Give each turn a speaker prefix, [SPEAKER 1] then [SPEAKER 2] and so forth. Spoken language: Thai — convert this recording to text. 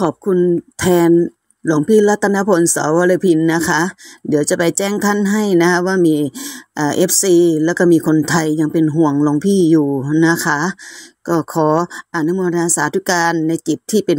[SPEAKER 1] ขอบคุณแทนหลวงพี่รัตนพล สวรพินนะคะ เดี๋ยวจะไปแจ้งท่านให้นะคะว่ามีเอฟซีแล้วก็มีคนไทยยังเป็นห่วงหลวงพี่อยู่นะคะ ก็ขออนุโมทนาสาธุการในจิตที่เป็น